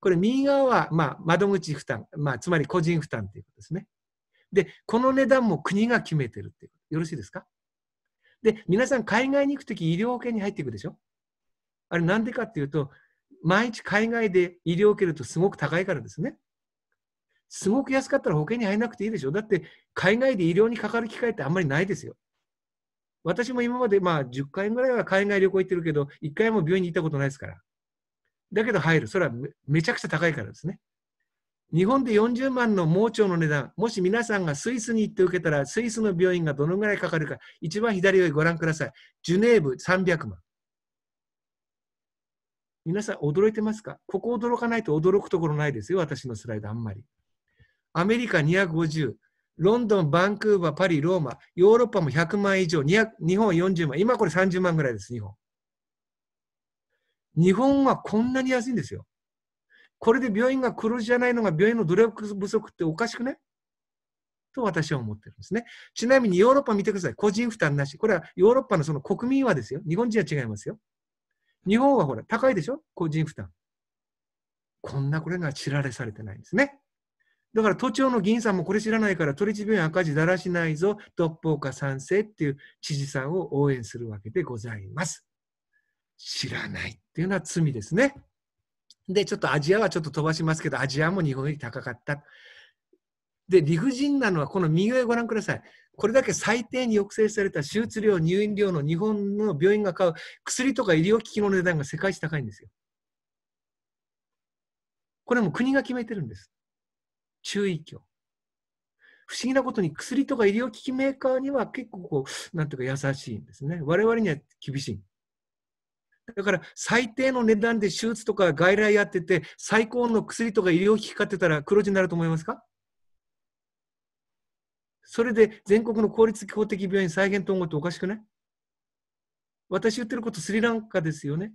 これ、右側は、ま窓口負担、まあ、つまり個人負担ということですね。で、この値段も国が決めてるっていうこと。よろしいですかで、皆さん、海外に行くとき、医療保険に入っていくでしょあれ、なんでかっていうと、毎日海外で医療を受けるとすごく高いからですね。すごく安かったら保険に入らなくていいでしょ。だって海外で医療にかかる機会ってあんまりないですよ。私も今までまあ10回ぐらいは海外旅行行ってるけど、1回も病院に行ったことないですから。だけど入る。それはめちゃくちゃ高いからですね。日本で40万の盲腸の値段、もし皆さんがスイスに行って受けたら、スイスの病院がどのぐらいかかるか、一番左上ご覧ください。ジュネーブ300万。皆さん驚いてますかここ驚かないと驚くところないですよ、私のスライドあんまり。アメリカ250、ロンドン、バンクーバー、パリ、ローマ、ヨーロッパも100万以上、日本40万、今これ30万ぐらいです、日本。日本はこんなに安いんですよ。これで病院が黒字じゃないのが病院の努力不足っておかしくないと私は思ってるんですね。ちなみにヨーロッパ見てください。個人負担なし。これはヨーロッパのその国民はですよ。日本人は違いますよ。日本はほら、高いでしょ個人負担。こんなこれが知られされてないんですね。だから都庁の議員さんもこれ知らないから、都立病院赤字だらしないぞ、独法化賛成っていう知事さんを応援するわけでございます。知らないっていうのは罪ですね。で、ちょっとアジアはちょっと飛ばしますけど、アジアも日本より高かった。で、理不尽なのは、この右上ご覧ください。これだけ最低に抑制された手術料、入院料の日本の病院が買う薬とか医療機器の値段が世界一高いんですよ。これも国が決めてるんです。注意教。不思議なことに薬とか医療機器メーカーには結構こう、なんていうか優しいんですね。我々には厳しい。だから最低の値段で手術とか外来やってて、最高の薬とか医療機器買ってたら黒字になると思いますかそれで全国の公立公的病院再現統合っておかしくない私言ってることスリランカですよね。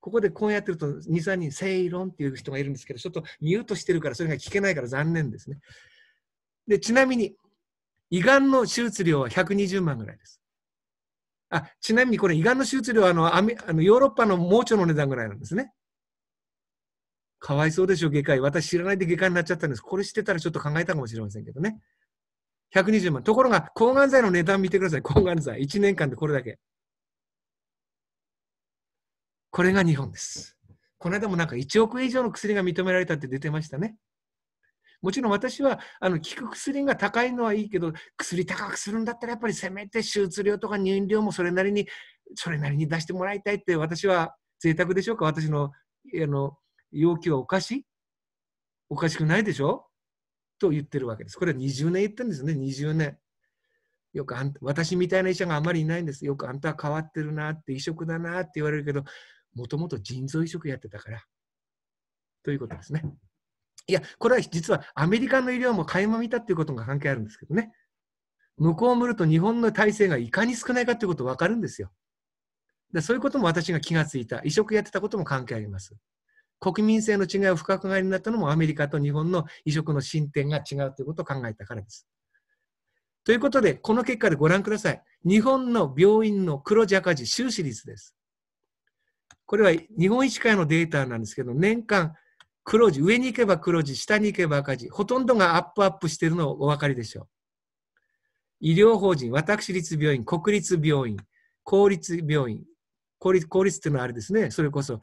ここでこうやってると2、3人、正論っていう人がいるんですけど、ちょっとミュートしてるからそれが聞けないから残念ですね。で、ちなみに、胃がんの手術量は120万ぐらいです。あ、ちなみにこれ胃がんの手術量はあのあのヨーロッパの盲腸の値段ぐらいなんですね。かわいそうでしょ、外科医。私知らないで外科になっちゃったんです。これ知ってたらちょっと考えたかもしれませんけどね。120万。ところが、抗がん剤の値段見てください。抗がん剤。1年間でこれだけ。これが日本です。この間もなんか1億円以上の薬が認められたって出てましたね。もちろん私はあの効く薬が高いのはいいけど、薬高くするんだったらやっぱりせめて手術料とか入院料もそれなりに、それなりに出してもらいたいって私は贅沢でしょうか、私のあの要求はおかしいおかしくないでしょと言ってるわけです。これは20年言ってるんですね、20年。よくあん私みたいな医者があまりいないんです。よくあんたは変わってるなって、移植だなって言われるけど、もともと腎臓移植やってたから。ということですね。いや、これは実はアメリカの医療も垣間見たっていうことが関係あるんですけどね。向こうを見ると日本の体制がいかに少ないかということ分かるんですよ。そういうことも私が気がついた。移植やってたことも関係あります。国民性の違いを深く考えになったのもアメリカと日本の移植の進展が違うということを考えたからです。ということで、この結果でご覧ください。日本の病院の黒字赤字、収支率です。これは日本医師会のデータなんですけど、年間黒字、上に行けば黒字、下に行けば赤字、ほとんどがアップアップしているのをお分かりでしょう。医療法人、私立病院、国立病院、公立病院、公立、公立っていうのはあれですね、それこそ、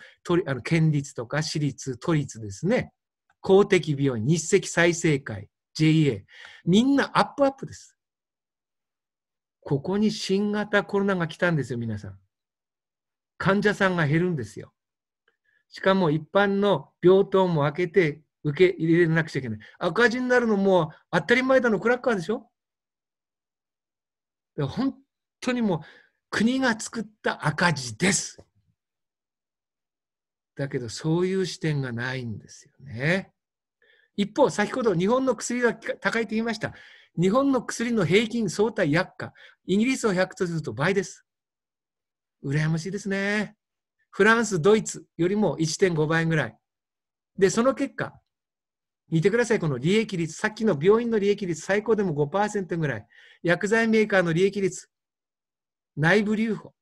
あの県立とか私立、都立ですね、公的病院、日赤再生会、JA、みんなアップアップです。ここに新型コロナが来たんですよ、皆さん。患者さんが減るんですよ。しかも一般の病棟も開けて受け入れなくちゃいけない。赤字になるのも当たり前だのクラッカーでしょ本当にもう国が作った赤字です。だけどそういう視点がないんですよね。一方、先ほど日本の薬が高いと言いました。日本の薬の平均相対薬価、イギリスを100とすると倍です。羨ましいですね。フランス、ドイツよりも1.5倍ぐらい。で、その結果、見てください、この利益率。さっきの病院の利益率、最高でも5%ぐらい。薬剤メーカーの利益率、内部留保。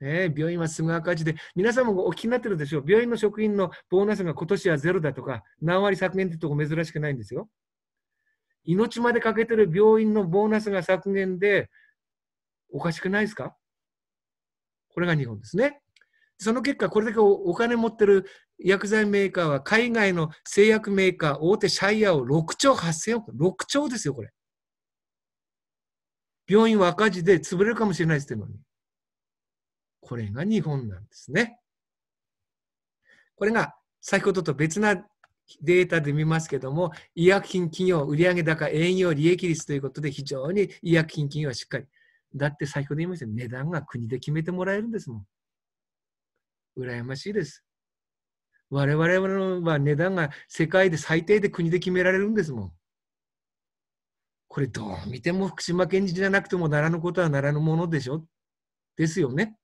ね、病院はすぐ赤字で、皆さんもお聞きになってるでしょう。病院の職員のボーナスが今年はゼロだとか、何割削減ってとこ珍しくないんですよ。命までかけてる病院のボーナスが削減で、おかしくないですかこれが日本ですね。その結果、これだけお金持ってる薬剤メーカーは、海外の製薬メーカー、大手シャイアを6兆8000億、6兆ですよ、これ。病院は赤字で潰れるかもしれないって言うのに。これが日本なんですね。これが先ほどと別なデータで見ますけども、医薬品企業、売上高、営業、利益率ということで非常に医薬品企業はしっかり。だって先ほど言いました値段が国で決めてもらえるんですもん。羨ましいです。我々は値段が世界で最低で国で決められるんですもん。これどう見ても福島県人じゃなくてもならぬことはならぬものでしょですよね。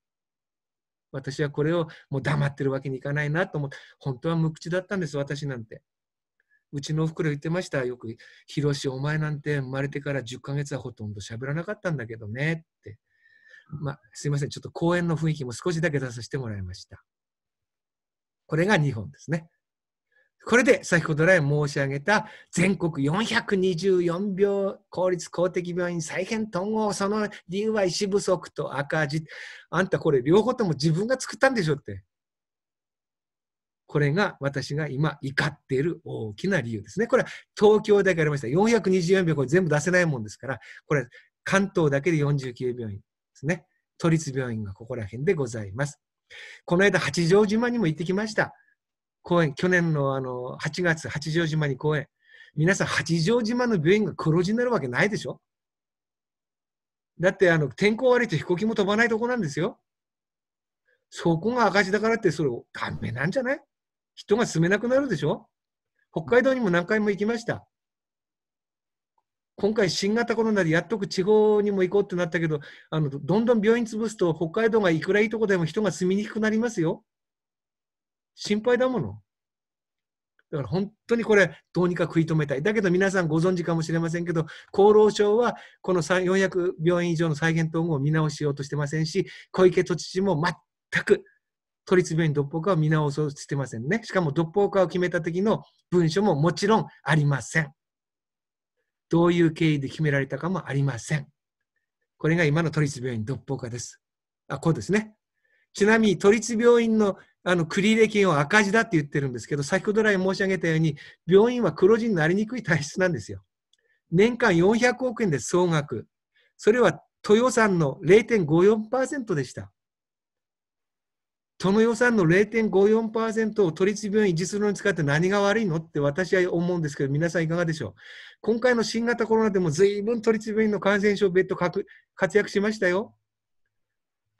私はこれをもう黙ってるわけにいかないなと思って、本当は無口だったんです、私なんて。うちのおふくろ言ってました、よく、ひろし、お前なんて生まれてから10ヶ月はほとんど喋らなかったんだけどねって。まあ、すいません、ちょっと公園の雰囲気も少しだけ出させてもらいました。これが2本ですね。これで先ほど来申し上げた全国424病公立公的病院再編統合その理由は医師不足と赤字あんたこれ両方とも自分が作ったんでしょってこれが私が今怒っている大きな理由ですねこれは東京だけありました424病これ全部出せないもんですからこれ関東だけで49病院ですね都立病院がここら辺でございますこの間八丈島にも行ってきました公園、去年のあの8月、八丈島に公園、皆さん、八丈島の病院が黒字になるわけないでしょだってあの天候悪いと飛行機も飛ばないとこなんですよ。そこが赤字だからって、それ、ダメなんじゃない人が住めなくなるでしょ北海道にも何回も行きました。今回、新型コロナでやっとく地方にも行こうってなったけど、あのどんどん病院潰すと、北海道がいくらいいとこでも人が住みにくくなりますよ。心配だもの。だから本当にこれ、どうにか食い止めたい。だけど皆さんご存知かもしれませんけど、厚労省はこの400病院以上の再現統合を見直しようとしてませんし、小池都知事も全く都立病院独法化を見直そうとしてませんね。しかも独法化を決めた時の文書ももちろんありません。どういう経緯で決められたかもありません。これが今の都立病院独法化です。あ、こうですね。ちなみに都立病院のあの、繰り入れ金を赤字だって言ってるんですけど、先ほど来申し上げたように、病院は黒字になりにくい体質なんですよ。年間400億円で総額。それは都予算の0.54%でした。都の予算の0.54%を都立病院維持するのに使って何が悪いのって私は思うんですけど、皆さんいかがでしょう。今回の新型コロナでも随分都立病院の感染症ベッド活躍しましたよ。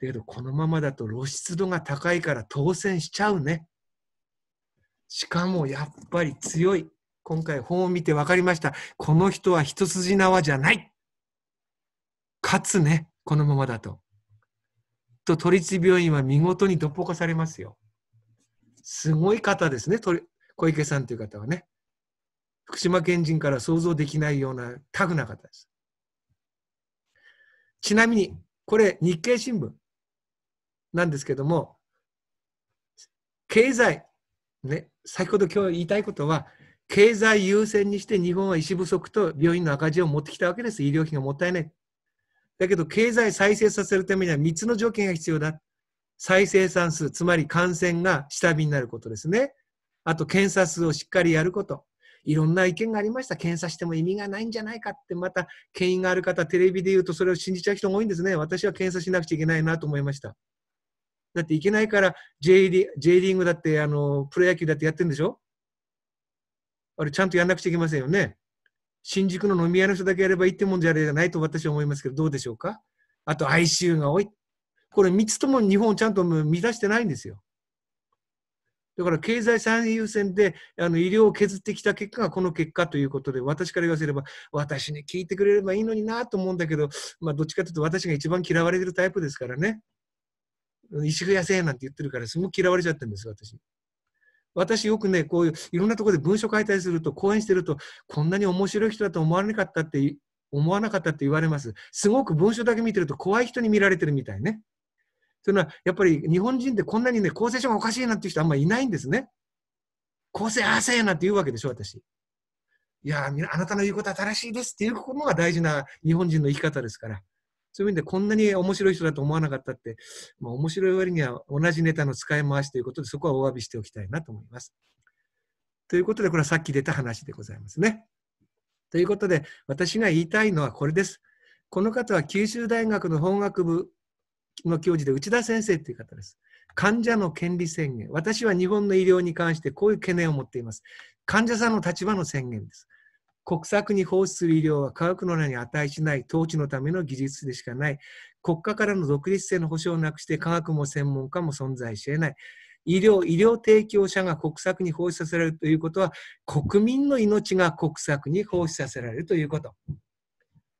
だけどこのままだと露出度が高いから当選しちゃうね。しかもやっぱり強い。今回本を見て分かりました。この人は一筋縄じゃない。勝つね、このままだと。と、都立病院は見事にどっぽかされますよ。すごい方ですね、小池さんという方はね。福島県人から想像できないようなタフな方です。ちなみに、これ日経新聞。なんですけども、経済、ね、先ほど今日言いたいことは、経済優先にして日本は医師不足と病院の赤字を持ってきたわけです。医療費がもったいない。だけど、経済再生させるためには3つの条件が必要だ。再生産数、つまり感染が下火になることですね。あと、検査数をしっかりやること。いろんな意見がありました。検査しても意味がないんじゃないかって、また、権威がある方、テレビで言うとそれを信じちゃう人が多いんですね。私は検査しなくちゃいけないなと思いました。だっていけないから J リ J リーグだってあのプロ野球だってやってるんでしょあれちゃんとやんなくちゃいけませんよね。新宿の飲み屋の人だけやればいいってもんじゃないと私は思いますけど、どうでしょうかあと ICU が多い。これ3つとも日本をちゃんと満たしてないんですよ。だから経済最優先であの医療を削ってきた結果がこの結果ということで、私から言わせれば、私に聞いてくれればいいのになと思うんだけど、まあ、どっちかというと私が一番嫌われてるタイプですからね。石笛製なんて言ってるから、すごく嫌われちゃってるんです私。私よくね、こういういろんなところで文書解体すると、講演してると、こんなに面白い人だと思わなかったって、思わなかったって言われます。すごく文書だけ見てると怖い人に見られてるみたいね。というのは、やっぱり日本人ってこんなにね、構成書がおかしいなんていう人あんまりいないんですね。構成ああせなんて言うわけでしょ、私。いやあなたの言うことは正しいですっていうのが大事な日本人の生き方ですから。そういう意味でこんなに面白い人だと思わなかったって、まあ、面白い割には同じネタの使い回しということで、そこはお詫びしておきたいなと思います。ということで、これはさっき出た話でございますね。ということで、私が言いたいのはこれです。この方は九州大学の法学部の教授で内田先生という方です。患者の権利宣言。私は日本の医療に関してこういう懸念を持っています。患者さんの立場の宣言です。国策に奉仕する医療は科学の名に値しない統治のための技術でしかない。国家からの独立性の保障をなくして科学も専門家も存在し得ない。医療、医療提供者が国策に奉仕させられるということは、国民の命が国策に奉仕させられるということ。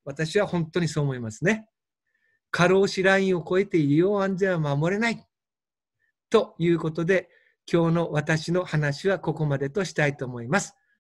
私は本当にそう思いますね。過労死ラインを超えて医療安全は守れない。ということで、今日の私の話はここまでとしたいと思います。